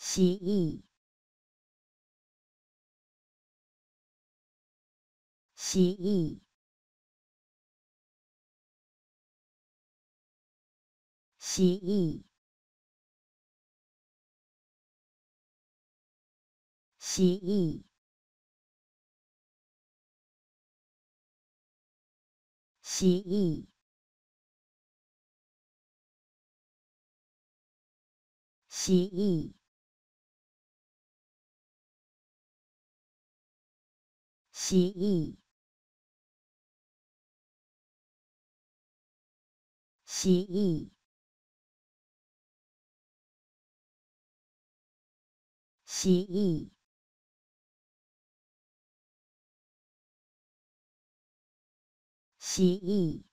蜥蜴，蜥蜴，蜥蜴，蜥蜴，蜥蜴，蜥蜴。蜥蜴，蜥蜴，蜥蜴，蜥蜴。